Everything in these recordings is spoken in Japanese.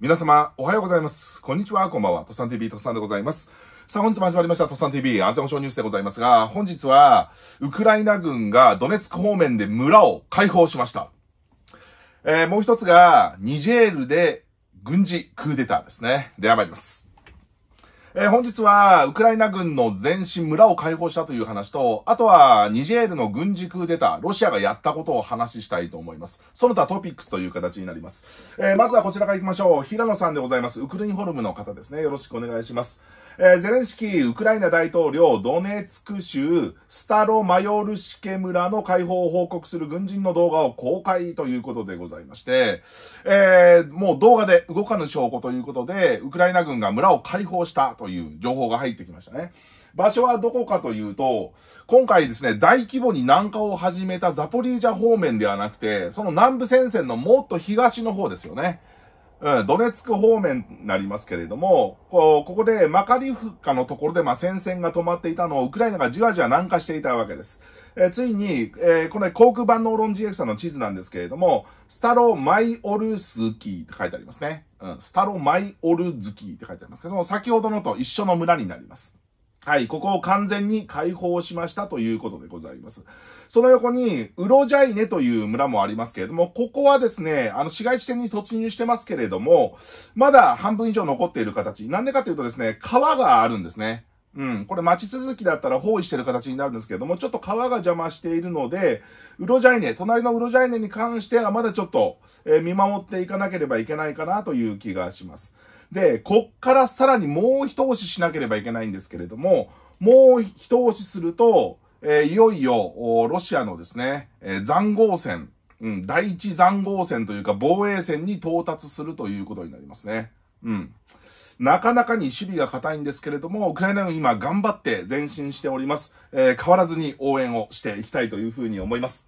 皆様、おはようございます。こんにちは、こんばんは。トっさ TV、とっさんでございます。さあ、本日も始まりました、トっさ TV、安全保障ニュースでございますが、本日は、ウクライナ軍がドネツク方面で村を解放しました。えー、もう一つが、ニジェールで軍事クーデターですね。では参ります。えー、本日は、ウクライナ軍の前進村を解放したという話と、あとは、ニジェールの軍事クーデター、ロシアがやったことを話したいと思います。その他トピックスという形になります。えー、まずはこちらから行きましょう。平野さんでございます。ウクルインフォルムの方ですね。よろしくお願いします。えー、ゼレンスキー、ウクライナ大統領、ドネツク州、スタロマヨルシケ村の解放を報告する軍人の動画を公開ということでございまして、えー、もう動画で動かぬ証拠ということで、ウクライナ軍が村を解放したという情報が入ってきましたね。場所はどこかというと、今回ですね、大規模に南下を始めたザポリージャ方面ではなくて、その南部戦線のもっと東の方ですよね。うん、ドネツク方面になりますけれども、ここでマカリフカのところで、まあ、戦線が止まっていたのを、ウクライナがじわじわ南下していたわけです。えー、ついに、えー、これ航空版のオロン GX さんの地図なんですけれども、スタロマイオルスキーって書いてありますね。うん、スタロマイオルズキーって書いてありますけども、先ほどのと一緒の村になります。はい、ここを完全に解放しましたということでございます。その横に、ウロジャイネという村もありますけれども、ここはですね、あの、市街地点に突入してますけれども、まだ半分以上残っている形。なんでかというとですね、川があるんですね。うん。これ町続きだったら包囲してる形になるんですけども、ちょっと川が邪魔しているので、ウロジャイネ、隣のウロジャイネに関してはまだちょっと、えー、見守っていかなければいけないかなという気がします。で、こっからさらにもう一押ししなければいけないんですけれども、もう一押しすると、えー、いよいよ、ロシアのですね、えー、残壕戦、うん、第一残壕戦というか防衛戦に到達するということになりますね。うん。なかなかに守備が硬いんですけれども、ウクライナ軍今頑張って前進しております。えー、変わらずに応援をしていきたいというふうに思います。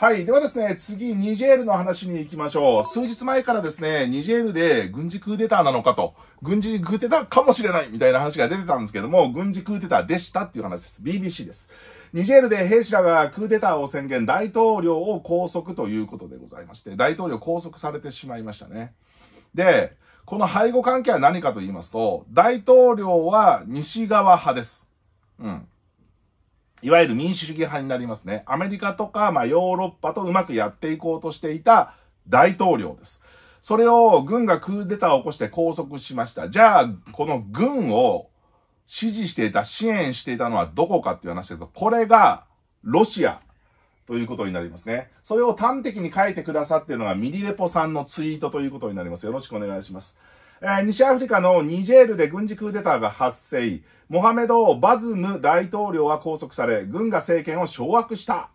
はい。ではですね、次、ニジェールの話に行きましょう。数日前からですね、ニジェールで軍事クーデターなのかと、軍事クーデターかもしれないみたいな話が出てたんですけども、軍事クーデターでしたっていう話です。BBC です。ニジェールで兵士らがクーデターを宣言、大統領を拘束ということでございまして、大統領拘束されてしまいましたね。で、この背後関係は何かと言いますと、大統領は西側派です。うん。いわゆる民主主義派になりますね。アメリカとか、まあ、ヨーロッパとうまくやっていこうとしていた大統領です。それを軍がクーデターを起こして拘束しました。じゃあ、この軍を支持していた、支援していたのはどこかっていう話です。これがロシアということになりますね。それを端的に書いてくださっているのがミリレポさんのツイートということになります。よろしくお願いします。えー、西アフリカのニジェールで軍事クーデターが発生。モハメド・バズム大統領は拘束され、軍が政権を掌握した。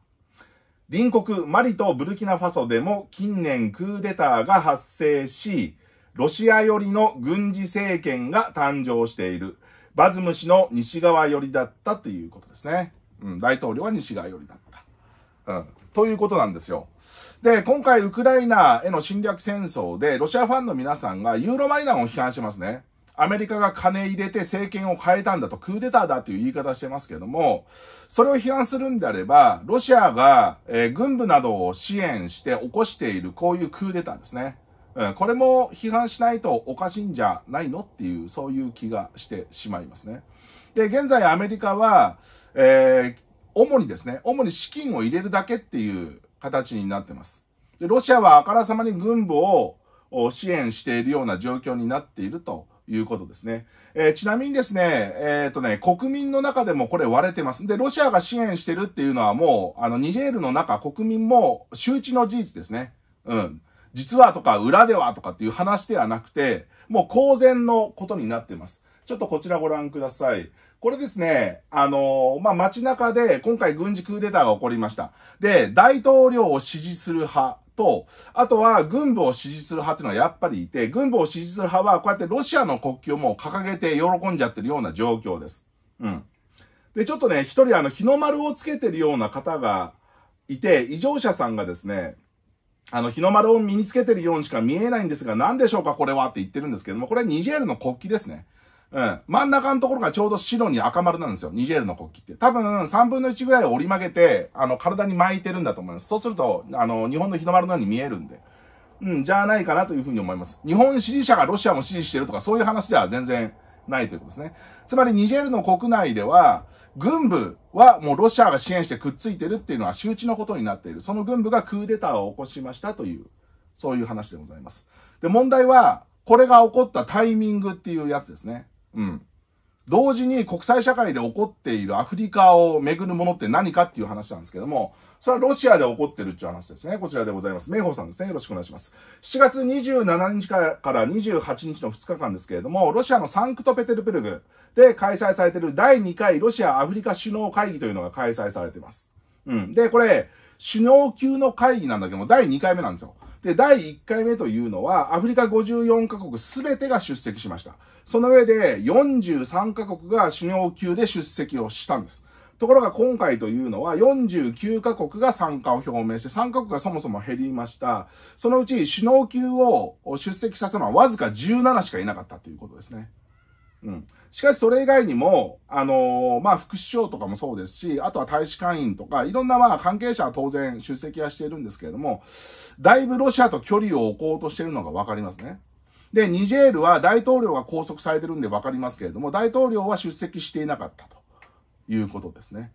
隣国マリとブルキナファソでも近年クーデターが発生し、ロシア寄りの軍事政権が誕生している。バズム氏の西側寄りだったということですね。うん、大統領は西側寄りだった。うん。ということなんですよ。で、今回ウクライナへの侵略戦争で、ロシアファンの皆さんがユーロマイナンを批判してますね。アメリカが金入れて政権を変えたんだと、クーデターだという言い方してますけども、それを批判するんであれば、ロシアが、えー、軍部などを支援して起こしているこういうクーデターですね。うん、これも批判しないとおかしいんじゃないのっていう、そういう気がしてしまいますね。で、現在アメリカは、えー、主にですね、主に資金を入れるだけっていう形になってます。でロシアはあからさまに軍部を支援しているような状況になっているということですね。えー、ちなみにですね、えっ、ー、とね、国民の中でもこれ割れてます。で、ロシアが支援してるっていうのはもう、あの、ニジェールの中、国民も周知の事実ですね。うん。実はとか、裏ではとかっていう話ではなくて、もう公然のことになってます。ちょっとこちらご覧ください。これですね、あのー、まあ、街中で今回軍事クーデターが起こりました。で、大統領を支持する派と、あとは軍部を支持する派っていうのはやっぱりいて、軍部を支持する派はこうやってロシアの国旗をもう掲げて喜んじゃってるような状況です。うん。で、ちょっとね、一人あの日の丸をつけてるような方がいて、異常者さんがですね、あの、日の丸を身につけてるようにしか見えないんですが、何でしょうかこれはって言ってるんですけども、これはニジェールの国旗ですね。うん。真ん中のところがちょうど白に赤丸なんですよ。ニジェールの国旗って。多分、3分の1ぐらい折り曲げて、あの、体に巻いてるんだと思います。そうすると、あの、日本の日の丸のように見えるんで。うん、じゃないかなというふうに思います。日本支持者がロシアも支持してるとか、そういう話では全然ないということですね。つまり、ニジェールの国内では、軍部はもうロシアが支援してくっついてるっていうのは周知のことになっている。その軍部がクーデターを起こしましたという、そういう話でございます。で、問題は、これが起こったタイミングっていうやつですね。うん。同時に国際社会で起こっているアフリカを巡るものって何かっていう話なんですけども、それはロシアで起こってるっていう話ですね。こちらでございます。明宝さんですね。よろしくお願いします。7月27日から28日の2日間ですけれども、ロシアのサンクトペテルブルグで開催されている第2回ロシア・アフリカ首脳会議というのが開催されています。うん。で、これ、首脳級の会議なんだけども、第2回目なんですよ。で、第1回目というのは、アフリカ54カ国すべてが出席しました。その上で、43カ国が首脳級で出席をしたんです。ところが今回というのは49カ国が参加を表明して、参加国がそもそも減りました。そのうち首脳級を出席させたのはわずか17しかいなかったということですね。うん。しかしそれ以外にも、あのー、まあ、副首相とかもそうですし、あとは大使館員とか、いろんなまあ、関係者は当然出席はしているんですけれども、だいぶロシアと距離を置こうとしているのがわかりますね。で、ニジェールは大統領が拘束されてるんでわかりますけれども、大統領は出席していなかったということですね。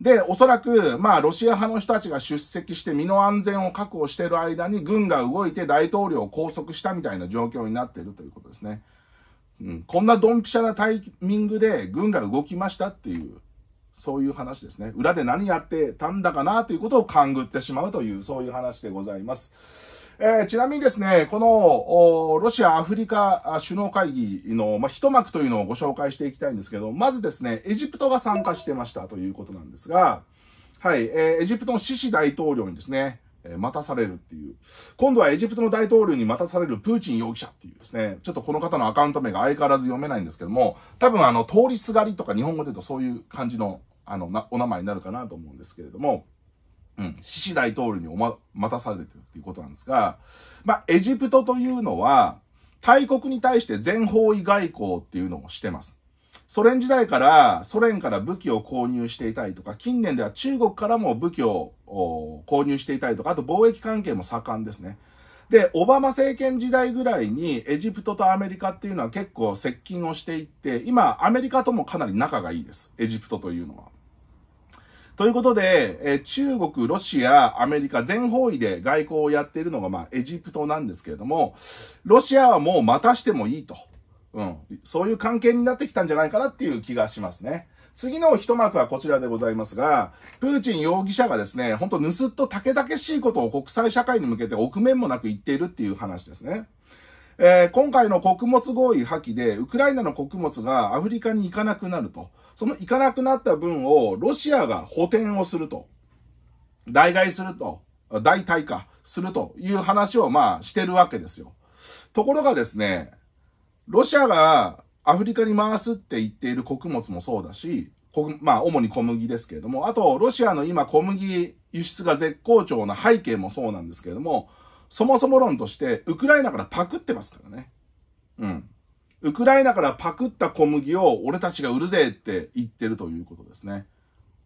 で、おそらく、まあ、ロシア派の人たちが出席して身の安全を確保している間に軍が動いて大統領を拘束したみたいな状況になっているということですね。うん、こんなドンピシャなタイミングで軍が動きましたっていう、そういう話ですね。裏で何やってたんだかなということを勘ぐってしまうという、そういう話でございます。えー、ちなみにですね、この、ロシア・アフリカ首脳会議の、まあ、一幕というのをご紹介していきたいんですけど、まずですね、エジプトが参加してましたということなんですが、はい、えー、エジプトのシシ大統領にですね、え待たされるっていう。今度はエジプトの大統領に待たされるプーチン容疑者っていうですね、ちょっとこの方のアカウント名が相変わらず読めないんですけども、多分あの、通りすがりとか日本語で言うとそういう感じの、あの、なお名前になるかなと思うんですけれども、うん、獅子大統領にお、ま、待たされてるっていうことなんですが、まあ、エジプトというのは、大国に対して全方位外交っていうのをしてます。ソ連時代からソ連から武器を購入していたりとか、近年では中国からも武器を購入していたりとか、あと貿易関係も盛んですね。で、オバマ政権時代ぐらいにエジプトとアメリカっていうのは結構接近をしていって、今アメリカともかなり仲がいいです。エジプトというのは。ということで、え中国、ロシア、アメリカ全方位で外交をやっているのが、まあ、エジプトなんですけれども、ロシアはもうまたしてもいいと。うん、そういう関係になってきたんじゃないかなっていう気がしますね。次の一幕はこちらでございますが、プーチン容疑者がですね、ほんと盗っ人竹々しいことを国際社会に向けて臆面もなく言っているっていう話ですね。えー、今回の穀物合意破棄で、ウクライナの穀物がアフリカに行かなくなると。その行かなくなった分をロシアが補填をすると。代替すると。代替化するという話をまあしてるわけですよ。ところがですね、ロシアがアフリカに回すって言っている穀物もそうだし、まあ、主に小麦ですけれども、あと、ロシアの今小麦輸出が絶好調な背景もそうなんですけれども、そもそも論として、ウクライナからパクってますからね。うん。ウクライナからパクった小麦を俺たちが売るぜって言ってるということですね。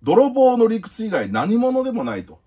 泥棒の理屈以外何者でもないと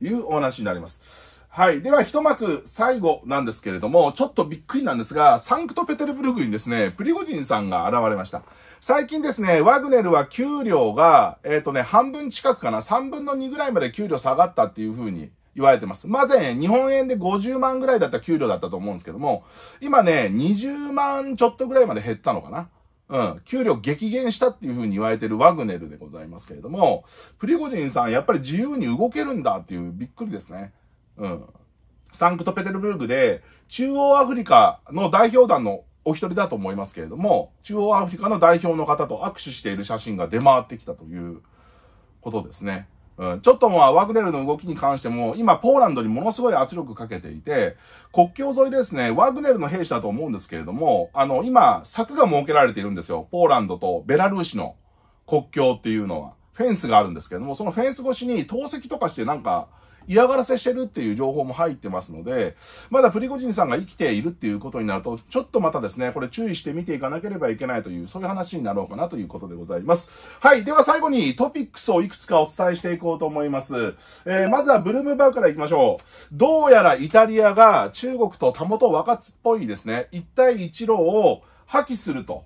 いうお話になります。はい。では、一幕最後なんですけれども、ちょっとびっくりなんですが、サンクトペテルブルクにですね、プリゴジンさんが現れました。最近ですね、ワグネルは給料が、えっ、ー、とね、半分近くかな、3分の2ぐらいまで給料下がったっていう風に言われてます。まず、ね、日本円で50万ぐらいだった給料だったと思うんですけども、今ね、20万ちょっとぐらいまで減ったのかな。うん、給料激減したっていう風に言われてるワグネルでございますけれども、プリゴジンさんやっぱり自由に動けるんだっていうびっくりですね。うん。サンクトペテルブルクで、中央アフリカの代表団のお一人だと思いますけれども、中央アフリカの代表の方と握手している写真が出回ってきたということですね。うん、ちょっとまあ、ワグネルの動きに関しても、今、ポーランドにものすごい圧力かけていて、国境沿いですね、ワグネルの兵士だと思うんですけれども、あの、今、柵が設けられているんですよ。ポーランドとベラルーシの国境っていうのは。フェンスがあるんですけれども、そのフェンス越しに投石とかしてなんか、嫌がらせしてるっていう情報も入ってますので、まだプリゴジンさんが生きているっていうことになると、ちょっとまたですね、これ注意して見ていかなければいけないという、そういう話になろうかなということでございます。はい。では最後にトピックスをいくつかお伝えしていこうと思います。えー、まずはブルームバーから行きましょう。どうやらイタリアが中国とたもと分かつっぽいですね、一帯一路を破棄すると。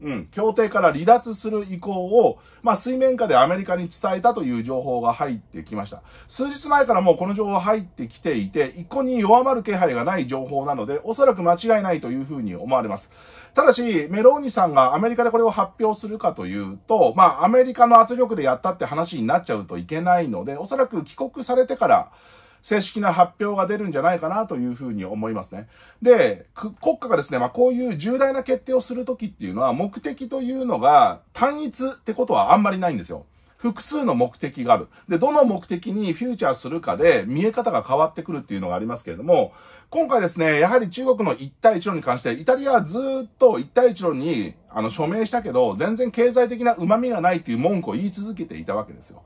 うん、協定から離脱する意向を、まあ、水面下でアメリカに伝えたという情報が入ってきました。数日前からもうこの情報入ってきていて、一向に弱まる気配がない情報なので、おそらく間違いないというふうに思われます。ただし、メローニさんがアメリカでこれを発表するかというと、まあ、アメリカの圧力でやったって話になっちゃうといけないので、おそらく帰国されてから、正式な発表が出るんじゃないかなというふうに思いますね。で、国家がですね、まあ、こういう重大な決定をするときっていうのは、目的というのが単一ってことはあんまりないんですよ。複数の目的がある。で、どの目的にフューチャーするかで見え方が変わってくるっていうのがありますけれども、今回ですね、やはり中国の一帯一路に関して、イタリアはずっと一帯一路にあの署名したけど、全然経済的な旨味がないっていう文句を言い続けていたわけですよ。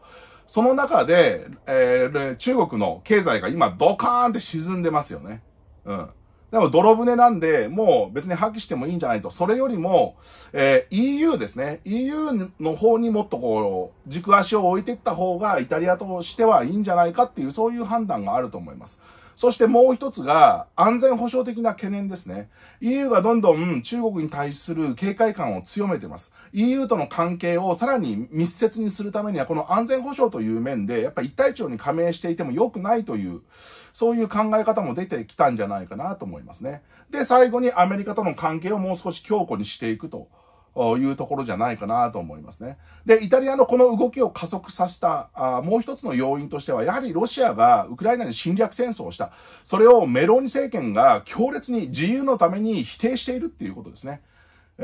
その中で、えー、中国の経済が今ドカーンって沈んでますよね。うん。でも泥船なんで、もう別に破棄してもいいんじゃないと。それよりも、えー、EU ですね。EU の方にもっとこう、軸足を置いていった方が、イタリアとしてはいいんじゃないかっていう、そういう判断があると思います。そしてもう一つが安全保障的な懸念ですね。EU がどんどん中国に対する警戒感を強めてます。EU との関係をさらに密接にするためには、この安全保障という面で、やっぱ一対一に加盟していても良くないという、そういう考え方も出てきたんじゃないかなと思いますね。で、最後にアメリカとの関係をもう少し強固にしていくと。いうところじゃないかなと思いますね。で、イタリアのこの動きを加速させた、あもう一つの要因としては、やはりロシアがウクライナに侵略戦争をした。それをメローニ政権が強烈に自由のために否定しているっていうことですね。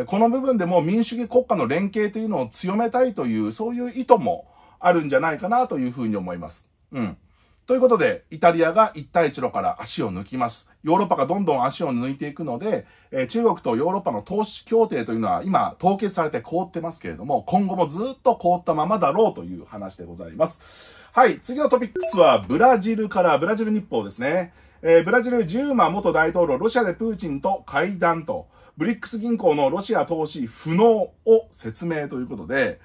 この部分でも民主主義国家の連携というのを強めたいという、そういう意図もあるんじゃないかなというふうに思います。うん。ということで、イタリアが一帯一路から足を抜きます。ヨーロッパがどんどん足を抜いていくので、えー、中国とヨーロッパの投資協定というのは今凍結されて凍ってますけれども、今後もずっと凍ったままだろうという話でございます。はい、次のトピックスはブラジルからブラジル日報ですね。えー、ブラジルジューマ元大統領、ロシアでプーチンと会談と、ブリックス銀行のロシア投資不能を説明ということで、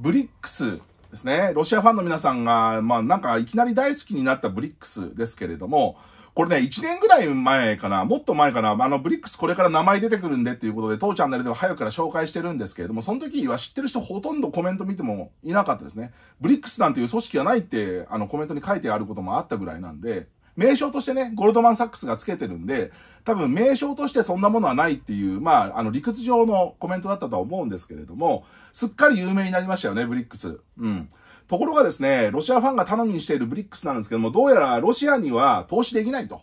ブリックスですね。ロシアファンの皆さんが、まあなんかいきなり大好きになったブリックスですけれども、これね、1年ぐらい前かな、もっと前かな、あの、ブリックスこれから名前出てくるんでっていうことで、当チャンネルでは早くから紹介してるんですけれども、その時は知ってる人ほとんどコメント見てもいなかったですね。ブリックスなんていう組織はないって、あの、コメントに書いてあることもあったぐらいなんで、名称としてね、ゴールドマンサックスがつけてるんで、多分名称としてそんなものはないっていう、まあ、あの理屈上のコメントだったとは思うんですけれども、すっかり有名になりましたよね、ブリックス。うん。ところがですね、ロシアファンが頼みにしているブリックスなんですけども、どうやらロシアには投資できないと。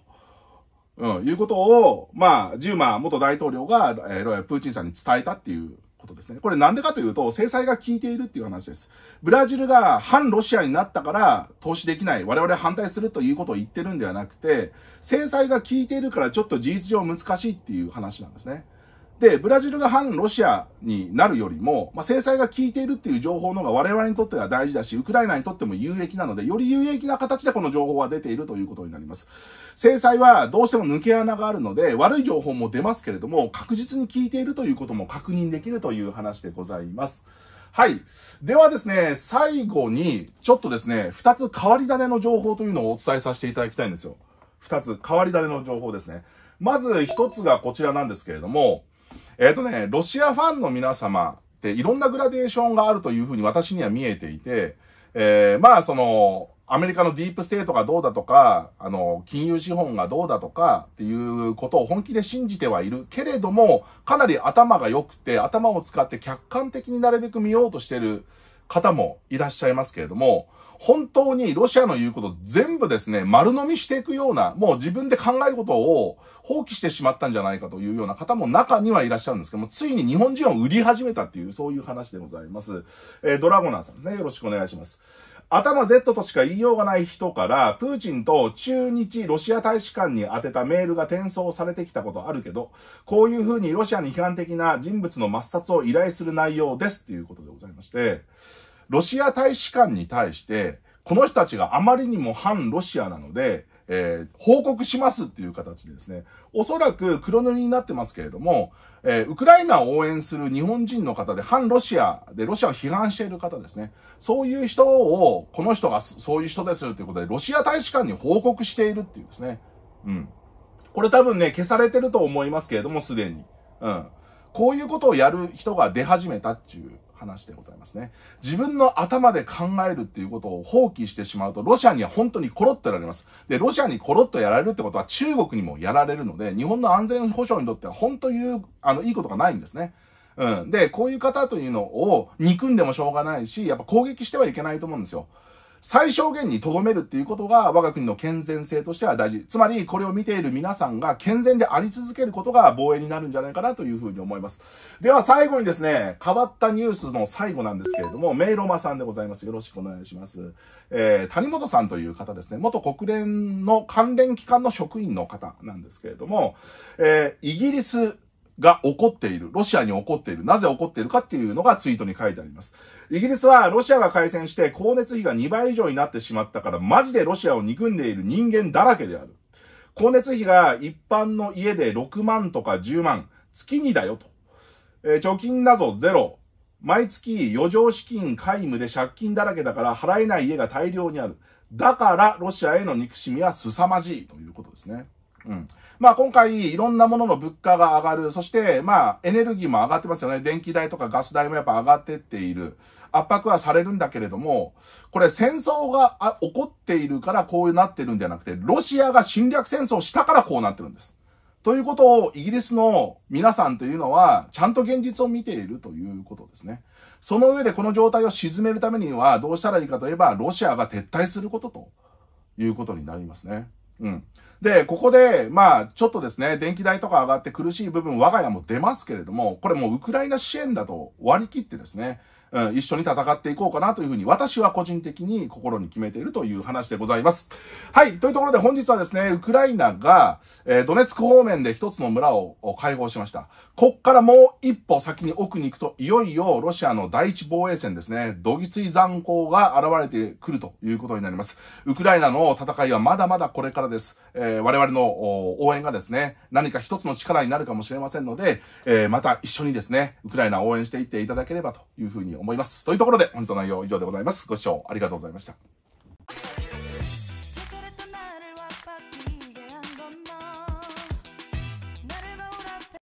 うん、いうことを、まあ、ジューマ元大統領が、えー、プーチンさんに伝えたっていうことですね。これなんでかというと、制裁が効いているっていう話です。ブラジルが反ロシアになったから投資できない、我々反対するということを言ってるんではなくて、制裁が効いているからちょっと事実上難しいっていう話なんですね。で、ブラジルが反ロシアになるよりも、まあ、制裁が効いているっていう情報の方が我々にとっては大事だし、ウクライナにとっても有益なので、より有益な形でこの情報は出ているということになります。制裁はどうしても抜け穴があるので、悪い情報も出ますけれども、確実に効いているということも確認できるという話でございます。はい。ではですね、最後に、ちょっとですね、二つ変わり種の情報というのをお伝えさせていただきたいんですよ。二つ変わり種の情報ですね。まず一つがこちらなんですけれども、えっ、ー、とね、ロシアファンの皆様っていろんなグラデーションがあるというふうに私には見えていて、えー、まあその、アメリカのディープステートがどうだとか、あの、金融資本がどうだとかっていうことを本気で信じてはいるけれども、かなり頭が良くて、頭を使って客観的になるべく見ようとしてる方もいらっしゃいますけれども、本当にロシアの言うこと全部ですね、丸飲みしていくような、もう自分で考えることを放棄してしまったんじゃないかというような方も中にはいらっしゃるんですけども、ついに日本人を売り始めたっていう、そういう話でございます。えー、ドラゴナーさんですね。よろしくお願いします。頭 Z としか言いようがない人から、プーチンと中日ロシア大使館に宛てたメールが転送されてきたことあるけど、こういうふうにロシアに批判的な人物の抹殺を依頼する内容ですっていうことでございまして、ロシア大使館に対して、この人たちがあまりにも反ロシアなので、えー、報告しますっていう形でですね、おそらく黒塗りになってますけれども、えー、ウクライナを応援する日本人の方で、反ロシアでロシアを批判している方ですね。そういう人を、この人がそういう人ですっていうことで、ロシア大使館に報告しているっていうですね。うん。これ多分ね、消されてると思いますけれども、すでに。うん。こういうことをやる人が出始めたっていう話でございますね。自分の頭で考えるっていうことを放棄してしまうと、ロシアには本当にコロッとやられます。で、ロシアにコロッとやられるってことは中国にもやられるので、日本の安全保障にとっては本当言う、あの、いいことがないんですね。うん。で、こういう方というのを憎んでもしょうがないし、やっぱ攻撃してはいけないと思うんですよ。最小限に留めるっていうことが我が国の健全性としては大事。つまり、これを見ている皆さんが健全であり続けることが防衛になるんじゃないかなというふうに思います。では最後にですね、変わったニュースの最後なんですけれども、メイロマさんでございます。よろしくお願いします。えー、谷本さんという方ですね、元国連の関連機関の職員の方なんですけれども、えー、イギリスが起こっている。ロシアに起こっている。なぜ起こっているかっていうのがツイートに書いてあります。イギリスはロシアが開戦して光熱費が2倍以上になってしまったからマジでロシアを憎んでいる人間だらけである。光熱費が一般の家で6万とか10万、月にだよと。えー、貯金だぞゼロ。毎月余剰資金皆無で借金だらけだから払えない家が大量にある。だからロシアへの憎しみは凄まじいということですね。うん。まあ今回いろんなものの物価が上がる。そしてまあエネルギーも上がってますよね。電気代とかガス代もやっぱ上がってっている。圧迫はされるんだけれども、これ戦争が起こっているからこうなってるんじゃなくて、ロシアが侵略戦争したからこうなってるんです。ということをイギリスの皆さんというのは、ちゃんと現実を見ているということですね。その上でこの状態を沈めるためにはどうしたらいいかといえば、ロシアが撤退することということになりますね。うん。で、ここで、まあ、ちょっとですね、電気代とか上がって苦しい部分、我が家も出ますけれども、これもうウクライナ支援だと割り切ってですね、うん、一緒に戦っていこうかなというふうに私は個人的に心に決めているという話でございます。はい。というところで本日はですね、ウクライナが、えー、ドネツク方面で一つの村を解放しました。こっからもう一歩先に奥に行くと、いよいよロシアの第一防衛戦ですね、どぎつい残光が現れてくるということになります。ウクライナの戦いはまだまだこれからです。えー、我々の応援がですね、何か一つの力になるかもしれませんので、えー、また一緒にですね、ウクライナを応援していっていただければというふうに思います。というところで、本日の内容は以上でございます。ご視聴ありがとうございました。